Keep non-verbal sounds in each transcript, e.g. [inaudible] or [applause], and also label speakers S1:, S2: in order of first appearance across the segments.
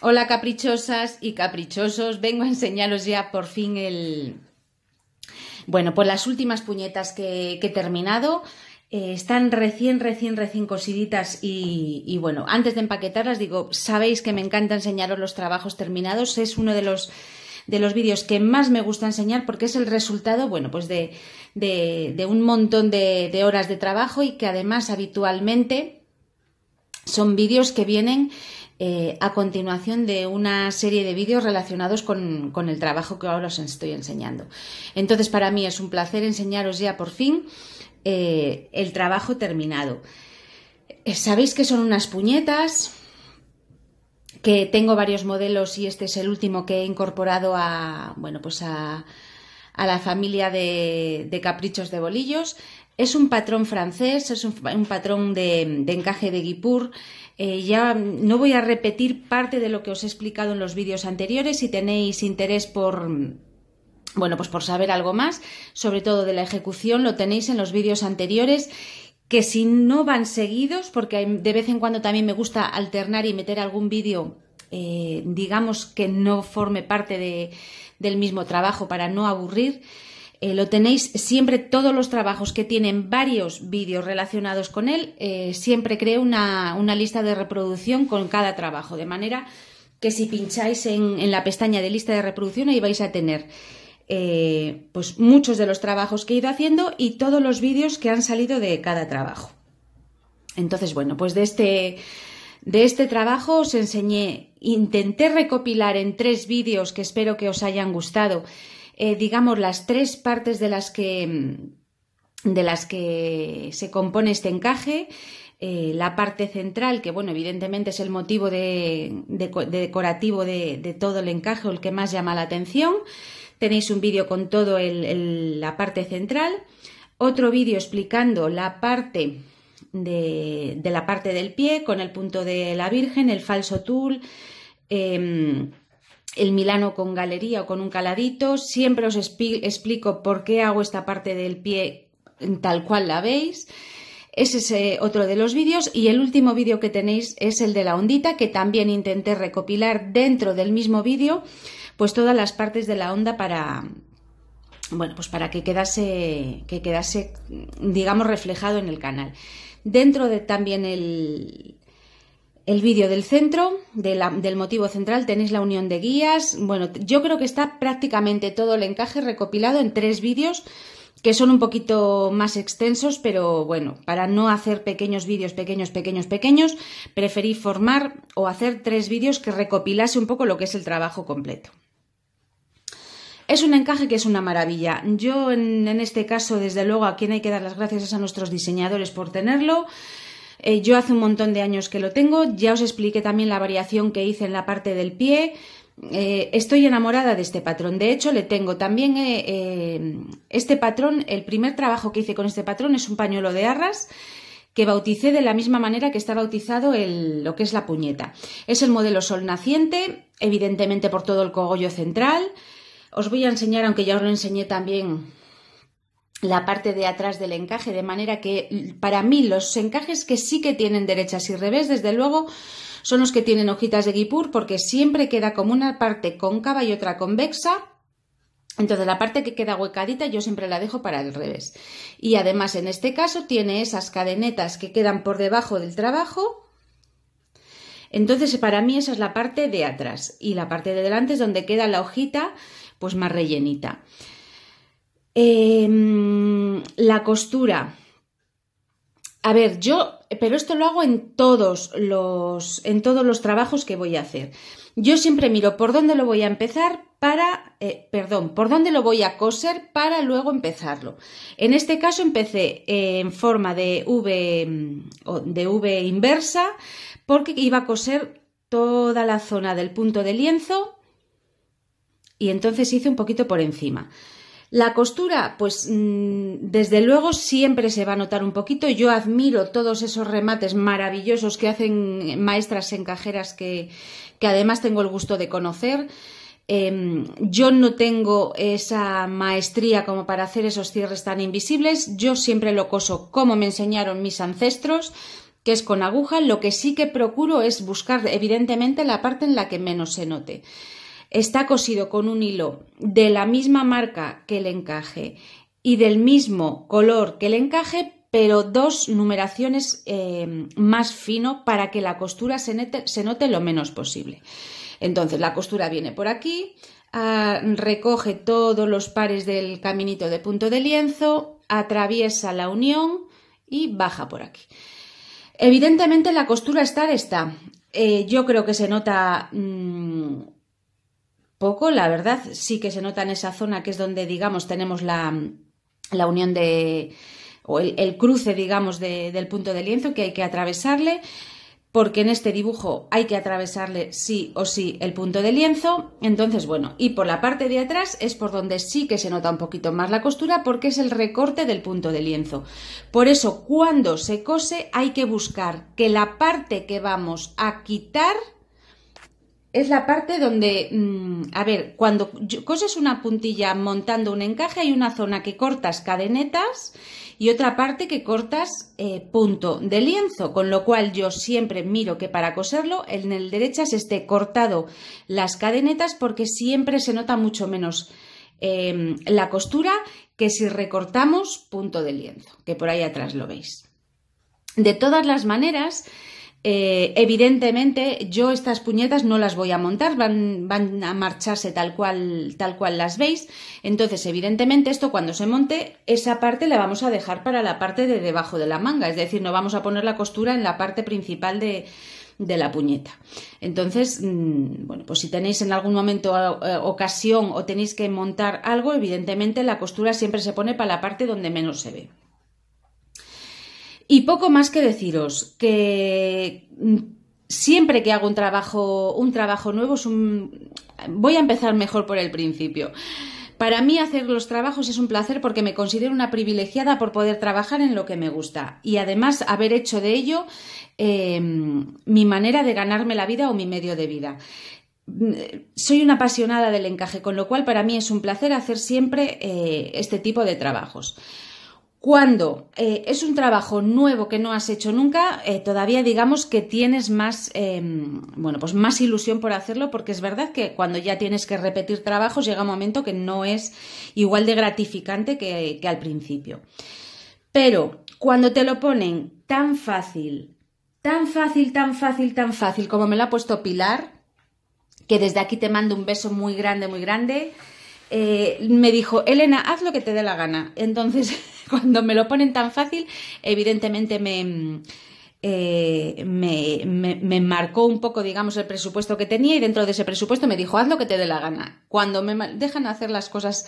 S1: Hola caprichosas y caprichosos, vengo a enseñaros ya por fin el... Bueno, pues las últimas puñetas que, he terminado eh, están recién, recién, recién cosiditas y, bueno, antes de empaquetarlas digo, sabéis que me encanta enseñaros los trabajos terminados, es uno de los de los vídeos que más me gusta enseñar porque es el resultado, bueno, pues de, de, un montón de, de, horas de trabajo y que además habitualmente son vídeos que vienen eh, a continuación de una serie de vídeos relacionados con, el trabajo que ahora os estoy enseñando. Entonces, para mí es un placer enseñaros ya por fin eh, el trabajo terminado. Eh, Sabéis que son unas puñetas, que tengo varios modelos y este es el último que he incorporado a, bueno, pues a, la familia de, caprichos de bolillos. Es un patrón francés, es un, patrón de, de, encaje de guipur, eh, ya no voy a repetir parte de lo que os he explicado en los vídeos anteriores. Si tenéis interés por, bueno, pues por saber algo más, sobre todo de la ejecución, lo tenéis en los vídeos anteriores que si no van seguidos, porque de vez en cuando también me gusta alternar y meter algún vídeo, eh, digamos que no forme parte del mismo trabajo para no aburrir, eh, lo tenéis siempre todos los trabajos que tienen varios vídeos relacionados con él. Eh, siempre creo una, lista de reproducción con cada trabajo, de manera que si pincháis en, la pestaña de lista de reproducción ahí vais a tener eh, pues muchos de los trabajos que he ido haciendo y todos los vídeos que han salido de cada trabajo. Entonces, bueno, pues de este, de este trabajo os enseñé, intenté recopilar en tres vídeos que espero que os hayan gustado eh, digamos, las tres partes de las que, mm, de las que se compone este encaje. Eh, la parte central, que bueno, evidentemente es el motivo de, decorativo de, todo el encaje o el que más llama la atención. Tenéis un vídeo con todo la parte central, otro vídeo explicando la parte de, la parte del pie con el punto de la Virgen, el falso tul, em, el Milano con galería o con un caladito. Siempre os explico por qué hago esta parte del pie tal cual la veis. Ese es otro de los vídeos y el último vídeo que tenéis es el de la ondita que también intenté recopilar dentro del mismo vídeo pues todas las partes de la onda para, bueno, pues para que quedase, que quedase, digamos, reflejado en el canal. Dentro de también el, el vídeo del centro, del motivo central, tenéis la unión de guías. Bueno, yo creo que está prácticamente todo el encaje recopilado en tres vídeos que son un poquito más extensos, pero bueno, para no hacer pequeños vídeos, pequeños, pequeños, pequeños, preferí formar o hacer tres vídeos que recopilase un poco lo que es el trabajo completo. Es un encaje que es una maravilla. Yo en, este caso, desde luego, a quien hay que dar las gracias es a nuestros diseñadores por tenerlo. Eh, yo hace un montón de años que lo tengo, ya os expliqué también la variación que hice en la parte del pie. Eh, estoy enamorada de este patrón. De hecho, le tengo también eh, este patrón. El primer trabajo que hice con este patrón es un pañuelo de arras que bauticé de la misma manera que está bautizado el, lo que es la puñeta. Es el modelo sol naciente, evidentemente por todo el cogollo central. Os voy a enseñar, aunque ya os lo enseñé también la parte de atrás del encaje, de manera que mm, para mí los encajes que sí que tienen derechas y revés, desde luego, son los que tienen hojitas de guipur porque siempre queda como una parte cóncava y otra convexa. Entonces la parte que queda huecadita yo siempre la dejo para el revés. Y además en este caso tiene esas cadenetas que quedan por debajo del trabajo. Entonces para mí esa es la parte de atrás y la parte de delante es donde queda la hojita pues más rellenita. Em, la costura. A ver, yo, pero esto lo hago en todos los, en todos los trabajos que voy a hacer. Yo siempre miro por dónde lo voy a empezar para, eh, perdón, por dónde lo voy a coser para luego empezarlo. En este caso empecé eh, en forma de V, mm, de V inversa, porque iba a coser toda la zona del punto de lienzo y entonces hice un poquito por encima. La costura, pues mm, desde luego siempre se va a notar un poquito. Yo admiro todos esos remates maravillosos que hacen eh, maestras encajeras que, que además tengo el gusto de conocer. Em, yo no tengo esa maestría como para hacer esos cierres tan invisibles. Yo siempre lo coso como me enseñaron mis ancestros, que es con aguja. Lo que sí que procuro es buscar evidentemente la parte en la que menos se note está cosido con un hilo de la misma marca que el encaje y del mismo color que el encaje, pero dos numeraciones eh, más fino para que la costura se, note lo menos posible. Entonces la costura viene por aquí, ah, recoge todos los pares del caminito de punto de lienzo, atraviesa la unión y baja por aquí. Evidentemente la costura estar está. Eh, yo creo que se nota mm, poco, la verdad, sí que se nota en esa zona que es donde, digamos, tenemos la, la unión de, o el, cruce, digamos, del punto de lienzo que hay que atravesarle, porque en este dibujo hay que atravesarle sí o sí el punto de lienzo, entonces, bueno, y por la parte de atrás es por donde sí que se nota un poquito más la costura, porque es el recorte del punto de lienzo. Por eso, cuando se cose, hay que buscar que la parte que vamos a quitar, es la parte donde, mm, a ver, cuando coses una puntilla montando un encaje, hay una zona que cortas cadenetas y otra parte que cortas eh, punto de lienzo, con lo cual yo siempre miro que para coserlo en el derecha se esté cortado las cadenetas porque siempre se nota mucho menos em, la costura que si recortamos punto de lienzo, que por ahí atrás lo veis. De todas las maneras, eh, evidentemente, yo estas puñetas no las voy a montar, van, a marcharse tal cual, tal cual las veis. Entonces, evidentemente, esto cuando se monte, esa parte la vamos a dejar para la parte de debajo de la manga, es decir, no vamos a poner la costura en la parte principal de, la puñeta. Entonces, mm, bueno, pues si tenéis en algún momento eh, ocasión o tenéis que montar algo, evidentemente la costura siempre se pone para la parte donde menos se ve. Y poco más que deciros, que mm, siempre que hago un trabajo, un trabajo nuevo, voy a empezar mejor por el principio. Para mí hacer los trabajos es un placer porque me considero una privilegiada por poder trabajar en lo que me gusta y además haber hecho de ello em, mi manera de ganarme la vida o mi medio de vida. Mm, soy una apasionada del encaje, con lo cual para mí es un placer hacer siempre eh, este tipo de trabajos. Cuando eh, es un trabajo nuevo que no has hecho nunca, eh, todavía digamos que tienes más, em, bueno, pues más ilusión por hacerlo, porque es verdad que cuando ya tienes que repetir trabajos llega un momento que no es igual de gratificante que, que al principio. Pero cuando te lo ponen tan fácil, tan fácil, tan fácil, tan fácil, como me lo ha puesto Pilar, que desde aquí te mando un beso muy grande, muy grande. Eh, me dijo, Elena, haz lo que te dé la gana. Entonces, [laughs] cuando me lo ponen tan fácil, evidentemente eh, me, me, marcó un poco, digamos, el presupuesto que tenía y dentro de ese presupuesto me dijo, haz lo que te dé la gana. Cuando me dejan hacer las cosas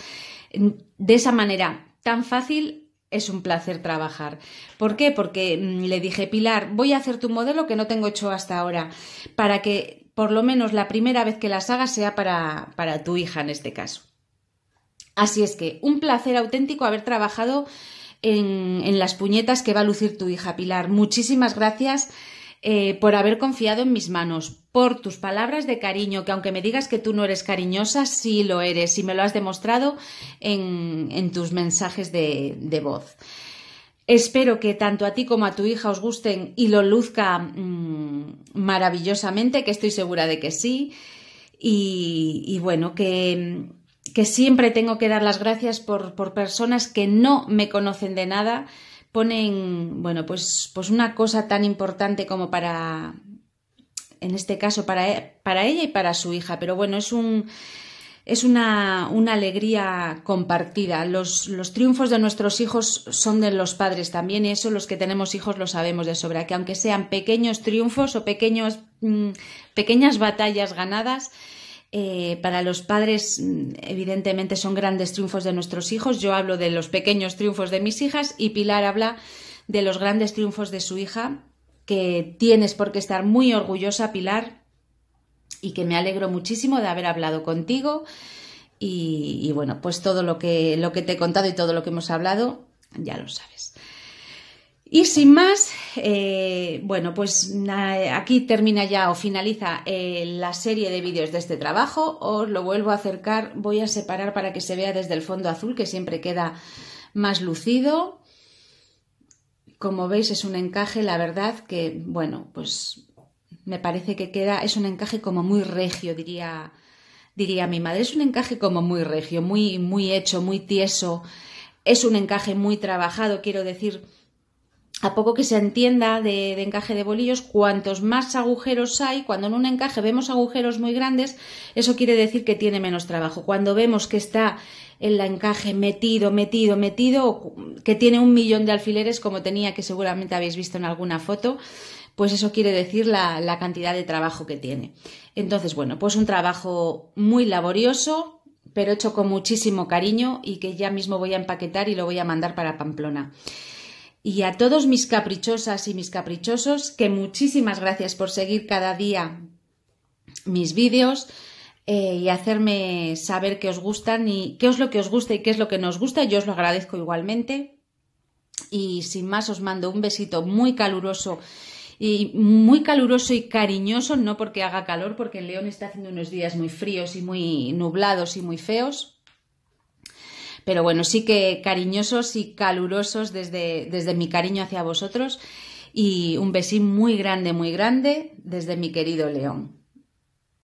S1: mm, de esa manera tan fácil, es un placer trabajar. ¿Por qué? Porque mm, le dije, Pilar, voy a hacer tu modelo que no tengo hecho hasta ahora, para que por lo menos la primera vez que las hagas sea para tu hija en este caso. Así es que un placer auténtico haber trabajado en, las puñetas que va a lucir tu hija, Pilar. Muchísimas gracias. Eh, por haber confiado en mis manos, por tus palabras de cariño, que aunque me digas que tú no eres cariñosa, sí lo eres y me lo has demostrado en, tus mensajes de, voz. Espero que tanto a ti como a tu hija os gusten y lo luzca mm, maravillosamente, que estoy segura de que sí. y bueno, que que siempre tengo que dar las gracias por, por personas que no me conocen de nada, ponen, bueno, pues, pues una cosa tan importante como para, en este caso, para, e, para ella y para su hija. Pero bueno, es un, es una, una, alegría compartida. Los, los, triunfos de nuestros hijos son de los padres también, y eso los que tenemos hijos lo sabemos de sobra, que aunque sean pequeños triunfos o pequeños, mm, pequeñas batallas ganadas, eh, para los padres, mm, evidentemente, son grandes triunfos de nuestros hijos. Yo hablo de los pequeños triunfos de mis hijas y Pilar habla de los grandes triunfos de su hija, que tienes por qué estar muy orgullosa, Pilar, y que me alegro muchísimo de haber hablado contigo. Y, y bueno, pues todo lo que, lo que te he contado y todo lo que hemos hablado, ya lo sabes. Y sin más, eh, bueno, pues aquí termina ya o finaliza eh, la serie de vídeos de este trabajo. Os lo vuelvo a acercar, voy a separar para que se vea desde el fondo azul, que siempre queda más lucido. Como veis es un encaje, la verdad que, bueno, pues me parece que queda, es un encaje como muy regio, diría, diría mi madre. Es un encaje como muy regio, muy, muy hecho, muy tieso. Es un encaje muy trabajado, quiero decir a poco que se entienda de, encaje de bolillos, cuantos más agujeros hay, cuando en un encaje vemos agujeros muy grandes, eso quiere decir que tiene menos trabajo. Cuando vemos que está el encaje metido, metido, metido, que tiene un millón de alfileres como tenía, que seguramente habéis visto en alguna foto, pues eso quiere decir la cantidad de trabajo que tiene. Entonces, bueno, pues un trabajo muy laborioso, pero hecho con muchísimo cariño y que ya mismo voy a empaquetar y lo voy a mandar para Pamplona y a todos mis caprichosas y mis caprichosos, que muchísimas gracias por seguir cada día mis vídeos eh, y hacerme saber que os gustan y qué es lo que os gusta y qué es lo que no os gusta. Yo os lo agradezco igualmente. Y sin más, os mando un besito muy caluroso y muy caluroso y cariñoso, no porque haga calor, porque en León está haciendo unos días muy fríos y muy nublados y muy feos pero bueno, sí que cariñosos y calurosos desde, mi cariño hacia vosotros y un besín muy grande, muy grande desde mi querido León.